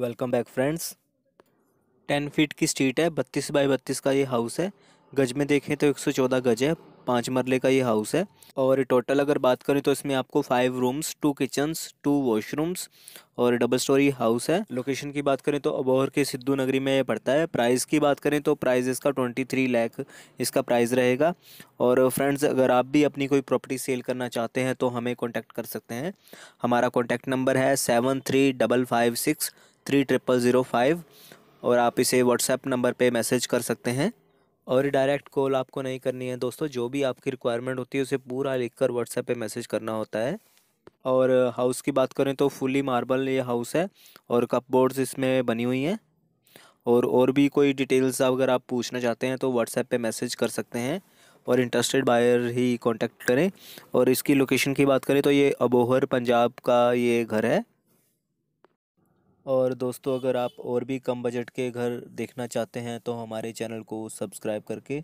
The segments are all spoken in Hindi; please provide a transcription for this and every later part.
welcome back friends ten feet की स्ट्रीट है बत्तीस बाई बत्तीस का ये हाउस है गज में देखें तो एक सौ चौदह गज है पाँच मरले का ये हाउस है और टोटल अगर बात करें तो इसमें आपको five rooms two kitchens two washrooms और डबल स्टोरी हाउस है लोकेशन की बात करें तो अबोहर के सिद्धू नगरी में ये पड़ता है प्राइस की बात करें तो प्राइस इसका ट्वेंटी थ्री लैख इसका प्राइस रहेगा और फ्रेंड्स अगर आप भी अपनी कोई प्रॉपर्टी सेल करना चाहते हैं तो हमें कॉन्टैक्ट कर सकते हैं हमारा कॉन्टैक्ट नंबर है seven three double five six three triple zero five और आप इसे व्हाट्सएप नंबर पे मैसेज कर सकते हैं और डायरेक्ट कॉल आपको नहीं करनी है दोस्तों जो भी आपकी रिक्वायरमेंट होती है उसे पूरा लिखकर व्हाट्सएप पे मैसेज करना होता है और हाउस की बात करें तो फुली मार्बल ये हाउस है और कपबोर्ड्स इसमें बनी हुई हैं और और भी कोई डिटेल्स अगर आप पूछना चाहते हैं तो व्हाट्सएप पे मैसेज कर सकते हैं और इंटरेस्टेड बायर ही कांटेक्ट करें और इसकी लोकेशन की बात करें तो ये अबोहर पंजाब का ये घर है और दोस्तों अगर आप और भी कम बजट के घर देखना चाहते हैं तो हमारे चैनल को सब्सक्राइब करके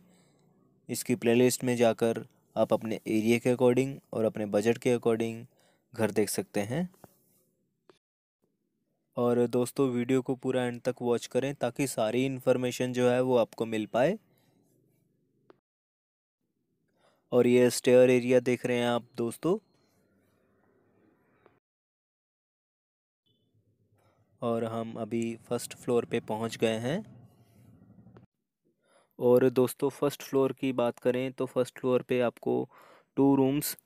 इसकी प्लेलिस्ट में जाकर आप अपने एरिया के अकॉर्डिंग और अपने बजट के अकॉर्डिंग घर देख सकते हैं और दोस्तों वीडियो को पूरा एंड तक वॉच करें ताकि सारी इन्फॉर्मेशन जो है वो आपको मिल पाए और ये स्टेयर एरिया देख रहे हैं आप दोस्तों और हम अभी फर्स्ट फ्लोर पे पहुंच गए हैं और दोस्तों फर्स्ट फ्लोर की बात करें तो फर्स्ट फ्लोर पे आपको two rooms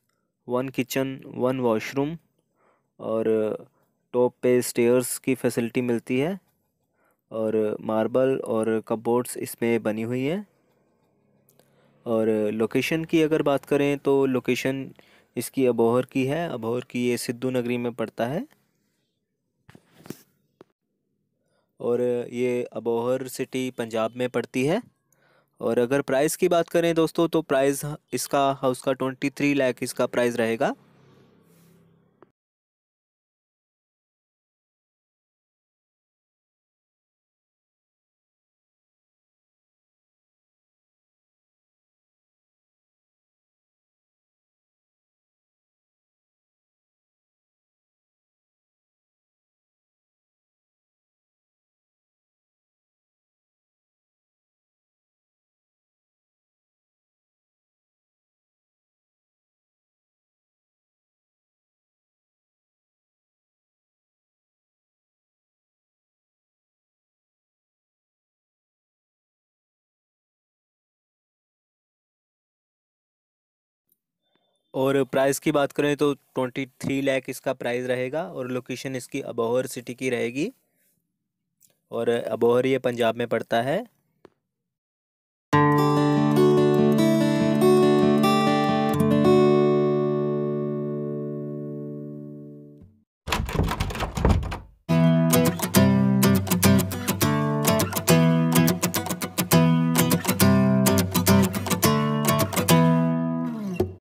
one kitchen one washroom और टॉप पे स्टेयर्स की फैसिलिटी मिलती है और मार्बल और कपबोर्ड्स इसमें बनी हुई हैं और लोकेशन की अगर बात करें तो लोकेशन इसकी अबोहर की है अबोहर की ये सिद्धू नगरी में पड़ता है और ये अबोहर सिटी पंजाब में पड़ती है और अगर प्राइस की बात करें दोस्तों तो प्राइस इसका हाउस का ट्वेंटी थ्री लैख इसका प्राइस रहेगा और प्राइस की बात करें तो ट्वेंटी थ्री लैख इसका प्राइस रहेगा और लोकेशन इसकी अबोहर सिटी की रहेगी और अबोहर ये पंजाब में पड़ता है